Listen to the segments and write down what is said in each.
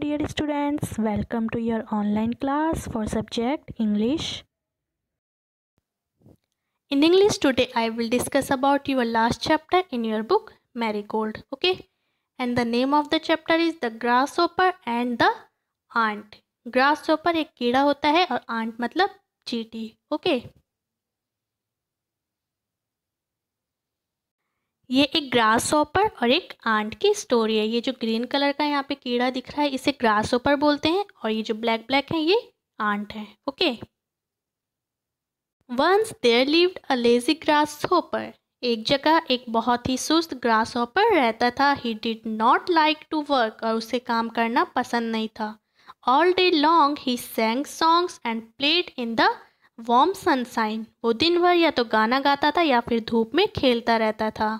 Dear students welcome to your online class for subject English in English today I will discuss about your last chapter in your book marigold okay and the name of the chapter is the grasshopper and the ant grasshopper एक कीड़ा होता है और aunt मतलब चीटी okay okay? ये एक grass ऑपर और एक आंट की स्टोरी है ये जो ग्रीन कलर का यहाँ पे कीड़ा दिख रहा है इसे ग्रास ऑपर बोलते हैं और ये जो ब्लैक ब्लैक है ये आंट है okay once there lived a lazy grasshopper एक जगह एक बहुत ही सुस्त ग्रास ऑपर रहता था he did not like to work और उसे काम करना पसंद नहीं था all day long he sang songs and played in the warm sunshine वो दिन भर या तो गाना गाता था या फिर धूप में खेलता रहता था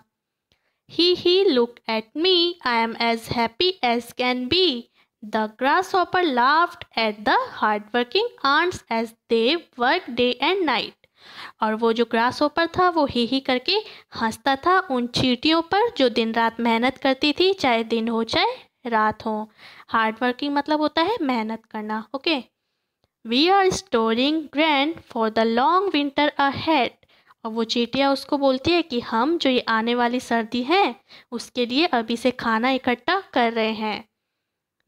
He, he, look at me. I am as happy as can be. The grasshopper laughed at the working ants as they worked day and night. और वो जो ग्रास ओपर था वो ही ही करके हंसता था उन चीटियों पर जो दिन रात मेहनत करती थी चाहे दिन हो चाहे रात हो हार्ड वर्किंग मतलब होता है मेहनत करना okay we are storing grain for the long winter ahead और वो चीटिया उसको बोलती है कि हम जो ये आने वाली सर्दी है उसके लिए अभी से खाना इकट्ठा कर रहे हैं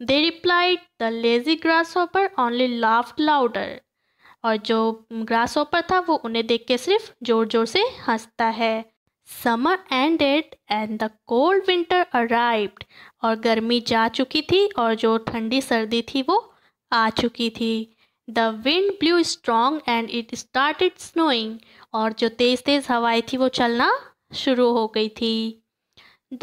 they replied the lazy grasshopper only laughed louder और जो ग्रास ऑपर था वो उन्हें देख के सिर्फ ज़ोर ज़ोर से हंसता है summer ended and the cold winter arrived और गर्मी जा चुकी थी और जो ठंडी सर्दी थी वो आ चुकी थी the wind blew strong and it start snowing और जो तेज़ तेज़ हवाएं थी वो चलना शुरू हो गई थी the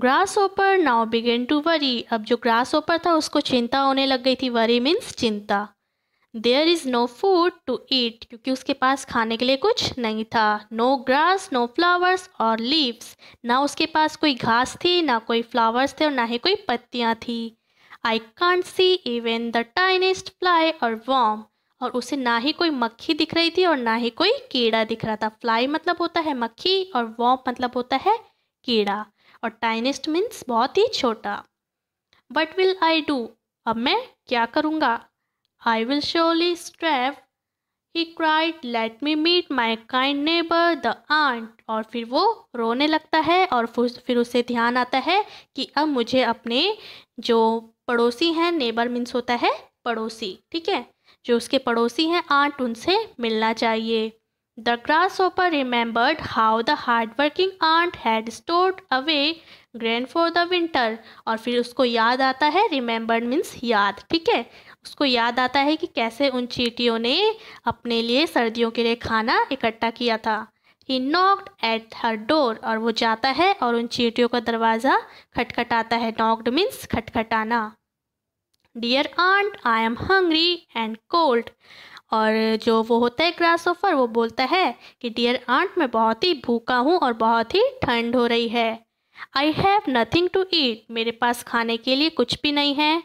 grasshopper now began to worry अब जो ग्रास ओपर था उसको चिंता होने लग गई थी वरी मीन्स चिंता there is no food to eat क्योंकि उसके पास खाने के लिए कुछ नहीं था no grass no flowers or leaves ना उसके पास कोई घास थी ना कोई फ्लावर्स थे और ना ही कोई पत्तियाँ थी I can't see even the tiniest fly or worm और उसे ना ही कोई मक्खी दिख रही थी और ना ही कोई कीड़ा दिख रहा था फ्लाई मतलब होता है मक्खी और वॉम मतलब होता है कीड़ा और टाइनेस्ट मीन्स बहुत ही छोटा वट विल आई डू अब मैं क्या करूँगा I will surely starve he cried let me meet my kind neighbour the ant और फिर वो रोने लगता है और फिर उसे ध्यान आता है कि अब मुझे अपने जो पड़ोसी हैं नेबर मीन्स होता है पड़ोसी ठीक है जो उसके पड़ोसी हैं आंट उनसे मिलना चाहिए the grasshopper remembered how the hard working ant had stored away grain for the winter और फिर उसको याद आता है रिमेंबर्ड मीन्स याद ठीक है उसको याद आता है कि कैसे उन चीटियों ने अपने लिए सर्दियों के लिए खाना इकट्ठा किया था he knocked at her door और वो जाता है और उन चींटियों का दरवाज़ा खटखटाता है नॉकड मीन्स खटखटाना dear ant I am hungry and cold और जो वो होता है ग्रास ऑफर वो बोलता है कि डियर आंट मैं बहुत ही भूखा हूँ और बहुत ही ठंड हो रही है I have nothing to eat मेरे पास खाने के लिए कुछ भी नहीं है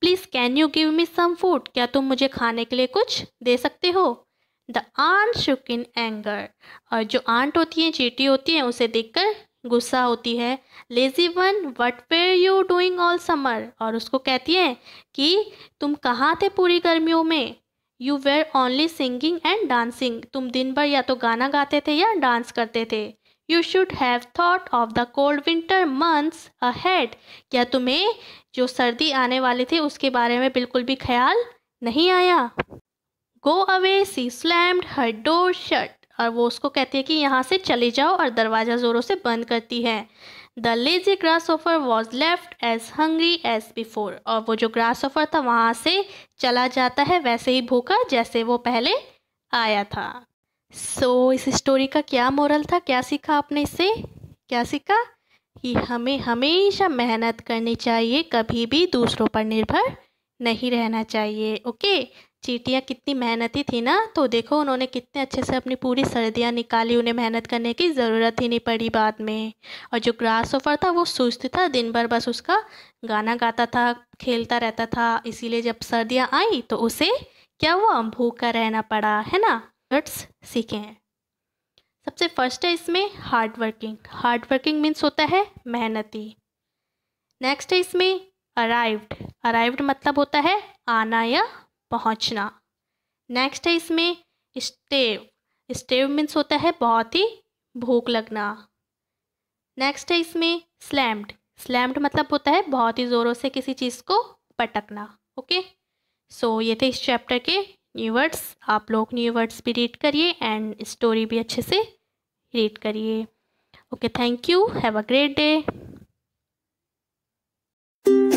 please can you give me some food क्या तुम मुझे खाने के लिए कुछ दे सकते हो the ant shook in anger और जो आंट होती हैं चीटी होती हैं उसे देखकर गुस्सा होती है lazy one what were you doing all summer और उसको कहती है कि तुम कहाँ थे पूरी गर्मियों में you were only singing and dancing तुम दिन भर या तो गाना गाते थे या डांस करते थे you should have thought of the cold winter months ahead क्या तुम्हें जो सर्दी आने वाली थी उसके बारे में बिल्कुल भी ख्याल नहीं आया go away she slammed her door shut और वो उसको कहती है कि यहाँ से चले जाओ और दरवाज़ा ज़ोरों से बंद करती है the lazy grasshopper was left as hungry as before और वो जो ग्रास ऑफर था वहाँ से चला जाता है वैसे ही भूखा जैसे वो पहले आया था सो so, इस स्टोरी का क्या मोरल था क्या सीखा आपने इससे क्या सीखा कि हमें हमेशा मेहनत करनी चाहिए कभी भी दूसरों पर निर्भर नहीं रहना चाहिए ओके चीटियाँ कितनी मेहनती थी ना तो देखो उन्होंने कितने अच्छे से अपनी पूरी सर्दियाँ निकाली उन्हें मेहनत करने की ज़रूरत ही नहीं पड़ी बाद में और जो ग्रास ऑफर था वो सुस्त था दिन भर बस उसका गाना गाता था खेलता रहता था इसीलिए जब सर्दियाँ आई तो उसे क्या हुआ भूखा रहना पड़ा है ना बर्ड्स सीखे हैं सबसे फर्स्ट है इसमें hard working hard working means होता है मेहनती नेक्स्ट है इसमें अराइव्ड अराइव्ड मतलब होता है आना या पहुंचना नेक्स्ट है इसमें स्टेव स्टेव मीन्स होता है बहुत ही भूख लगना नेक्स्ट है इसमें स्लैम्ड स्लैम्ड मतलब होता है बहुत ही ज़ोरों से किसी चीज़ को पटकना ओके सो so, ये थे इस चैप्टर के न्यू वर्ड्स आप लोग न्यू वर्ड्स भी रीड करिए एंड स्टोरी भी अच्छे से रीड करिए okay thank you have a great day